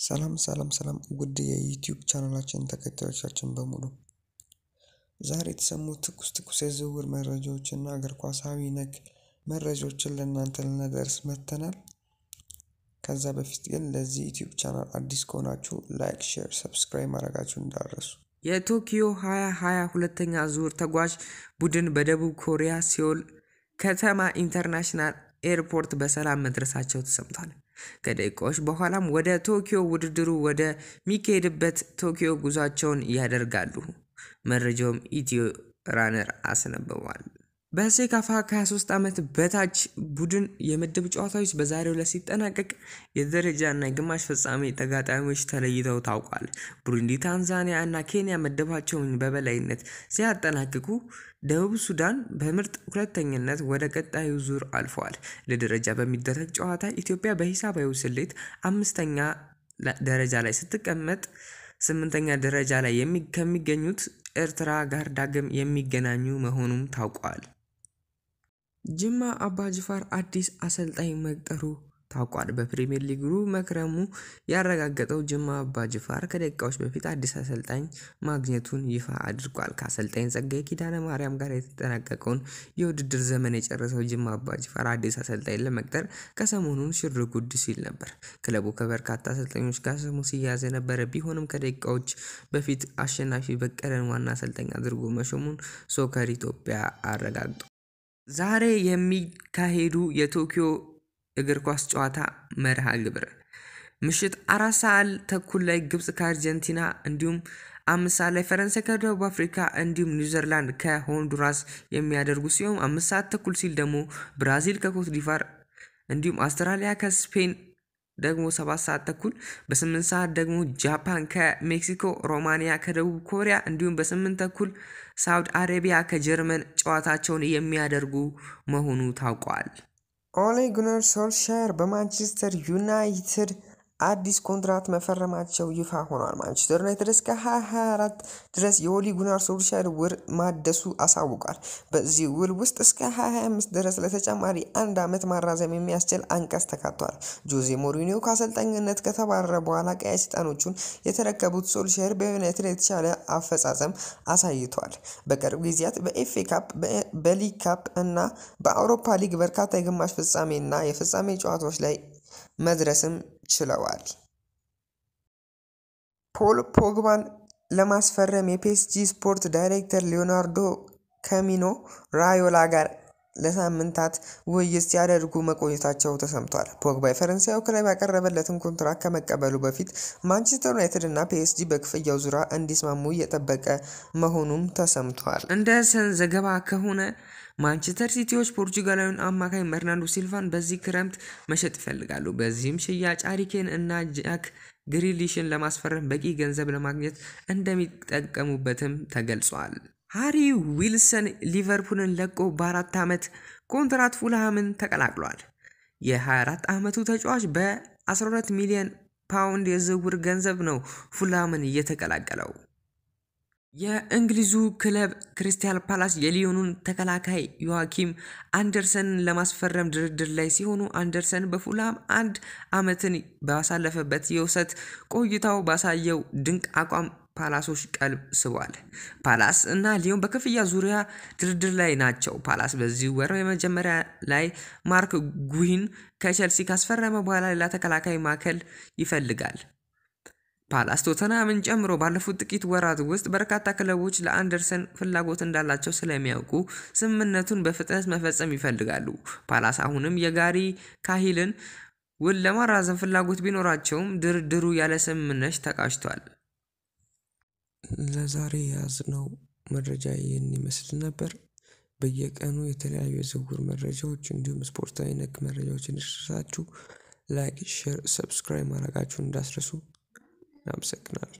ሰላም ሰላም ሰላም ውድ የዩቲዩብ ቻናላችን ተከታዮቻችን በሙሉ ዛሬ የተሰሙ ትኩስ ትኩስ የዝውውር መረጃዎችና እግር ኳሳዊ ነክ መረጃዎችን ለእናንተ ልናደርስ መጥተናል። ከዛ በፊት ግን ለዚህ ዩቲዩብ ቻናል አዲስ ከሆናችሁ ላይክ፣ ሼር፣ ሰብስክራይብ ማድረጋችሁ እንዳረሱ። የቶኪዮ 2020 ሁለተኛ ዙር ተጓዥ ቡድን በደቡብ ኮሪያ ሲዮል ከተማ ኢንተርናሽናል ኤርፖርት በሰላም መድረሳቸው ተሰምቷል። ከደቂቃዎች በኋላም ወደ ቶኪዮ ውድድሩ ወደሚካሄድበት ቶኪዮ ጉዟቸውን ያደርጋሉ። መረጃውም ኢትዮ ራነር አስነብቧል። በሴካፋ ከ23 ዓመት በታች ቡድን የምድብ ጨዋታዎች በዛሬው ዕለት ሲጠናቀቅ የደረጃና የግማሽ ፍጻሜ ተጋጣሚዎች ተለይተው ታውቋል። ቡሩንዲ፣ ታንዛኒያ እና ኬንያ መደባቸውን በበላይነት ሲያጠናቅቁ ደቡብ ሱዳን በምርጥ ሁለተኝነት ወደ ቀጣዩ ዙር አልፈዋል። ለደረጃ በሚደረግ ጨዋታ ኢትዮጵያ በሂሳባዊ ስሌት አምስተኛ ደረጃ ላይ ስትቀመጥ ስምንተኛ ደረጃ ላይ ከሚገኙት ኤርትራ ጋር ዳግም የሚገናኙ መሆኑም ታውቋል። ጅማ አባጅፋር አዲስ አሰልጣኝ መቅጠሩ ታውቋል። በፕሪሚየር ሊግሩ መክረሙ ያረጋገጠው ጅማ አባጅፋር ከደቂቃዎች በፊት አዲስ አሰልጣኝ ማግኘቱን ይፋ አድርጓል። ከአሰልጣኝ ጸጋዬ ኪዳነ ማርያም ጋር የተጠናቀቀውን የውድድር ዘመን የጨረሰው ጅማ አባጅፋር አዲስ አሰልጣኝ ለመቅጠር ከሰሞኑን ሽር ጉድ ሲል ነበር። ክለቡ ከበርካታ አሰልጣኞች ጋር ስሙ ሲያያዝ የነበረ ቢሆንም ከደቂቃዎች በፊት አሸናፊ በቀለን ዋና አሰልጣኝ አድርጎ መሾሙን ሶከር ኢትዮጵያ አረጋግጧል። ዛሬ የሚካሄዱ የቶኪዮ እግር ኳስ ጨዋታ መርሃ ግብር ምሽት አራት ሰዓት ተኩል ላይ ግብፅ ከአርጀንቲና እንዲሁም አምስት ሰዓት ላይ ፈረንሳይ ከደቡብ አፍሪካ እንዲሁም ኒውዘርላንድ ከሆንዱራስ የሚያደርጉ ሲሆን አምስት ሰዓት ተኩል ሲል ደግሞ ብራዚል ከኮትዲቫር እንዲሁም አውስትራሊያ ከስፔን ደግሞ ሰባት ሰዓት ተኩል በስምንት ሰዓት ደግሞ ጃፓን ከሜክሲኮ፣ ሮማንያ ከደቡብ ኮሪያ እንዲሁም በስምንት ተኩል ሳውዲ አረቢያ ከጀርመን ጨዋታቸውን የሚያደርጉ መሆኑ ታውቋል። ኦሌ ጉነር ሶልሻየር በማንቸስተር ዩናይትድ አዲስ ኮንትራት መፈረማቸው ይፋ ሆኗል። ማንቸስተር ዩናይትድ እስከ 2024 ድረስ የኦሊ ጉናር ሶልሻር ውል ማደሱ አሳውቋል። በዚህ ውል ውስጥ እስከ 2025 ድረስ ለተጨማሪ አንድ ዓመት ማራዘም የሚያስችል አንቀጽ ተካቷል። ጆዜ ሞሪኒዮ ከአሰልጣኝነት ከተባረረ በኋላ ቀይ ሰይጣኖቹን የተረከቡት ሶልሻር በዩናይትድ የተሻለ አፈጻጸም አሳይቷል። በቅርብ ጊዜያት በኤፍኤ ካፕ፣ በሊግ ካፕ እና በአውሮፓ ሊግ በርካታ የግማሽ ፍጻሜ እና የፍጻሜ ጨዋታዎች ላይ መድረስም ችለዋል። ፖል ፖግባን ለማስፈረም የፒኤስጂ ስፖርት ዳይሬክተር ሊዮናርዶ ከሚኖ ራዮላ ጋር ለሳምንታት ውይይት ሲያደርጉ መቆየታቸው ተሰምቷል። ፖግባ የፈረንሳዩ ክለብ ያቀረበለትን ኮንትራት ከመቀበሉ በፊት ማንቸስተር ዩናይትድ እና ፒኤስጂ በክፍያው ዙሪያ እንዲስማሙ እየጠበቀ መሆኑም ተሰምቷል። እንደ ሰን ዘገባ ከሆነ ማንቸስተር ሲቲዎች ፖርቹጋላዊን አማካኝ በርናንዶ ሲልቫን በዚህ ክረምት መሸጥ ይፈልጋሉ። በዚህም ሽያጭ አሪኬን እና ጃክ ግሪሊሽን ለማስፈረም በቂ ገንዘብ ለማግኘት እንደሚጠቀሙበትም ተገልጿል። ሃሪ ዊልሰን ሊቨርፑልን ለቆ በአራት ዓመት ኮንትራት ፉልሃምን ተቀላቅሏል። የ24 ዓመቱ ተጫዋች በ12 ሚሊዮን ፓውንድ የዝውውር ገንዘብ ነው ፉልሃምን እየተቀላቀለው። የእንግሊዙ ክለብ ክሪስታል ፓላስ የሊዮኑን ተከላካይ ዮዋኪም አንደርሰንን ለማስፈረም ድርድር ላይ ሲሆኑ አንደርሰን በፉልሃም አንድ ዓመትን ባሳለፈበት የውሰት ቆይታው ባሳየው ድንቅ አቋም ፓላሶች ቀልብ ስቧል። ፓላስ እና ሊዮን በክፍያ ዙሪያ ድርድር ላይ ናቸው። ፓላስ በዚህ ወር የመጀመሪያ ላይ ማርክ ጉሂን ከቸልሲ ካስፈረመ በኋላ ሌላ ተከላካይ ማዕከል ይፈልጋል። ፓላስ ቶተናምን ጨምሮ ባለፉት ጥቂት ወራት ውስጥ በርካታ ክለቦች ለአንደርሰን ፍላጎት እንዳላቸው ስለሚያውቁ ስምምነቱን በፍጥነት መፈጸም ይፈልጋሉ። ፓላስ አሁንም የጋሪ ካሂልን ውል ለማራዘም ፍላጎት ቢኖራቸውም ድርድሩ ያለ ስምምነት ተቃጭቷል። ለዛሬ የያዝነው መረጃ ይህን ይመስል ነበር። በየቀኑ የተለያዩ የዝውውር መረጃዎች እንዲሁም ስፖርታዊ ነክ መረጃዎች እንዲደርሳችሁ ላይክ፣ ሼር፣ ሰብስክራይብ ማድረጋችሁን እንዳስረሱ። እናመሰግናለን።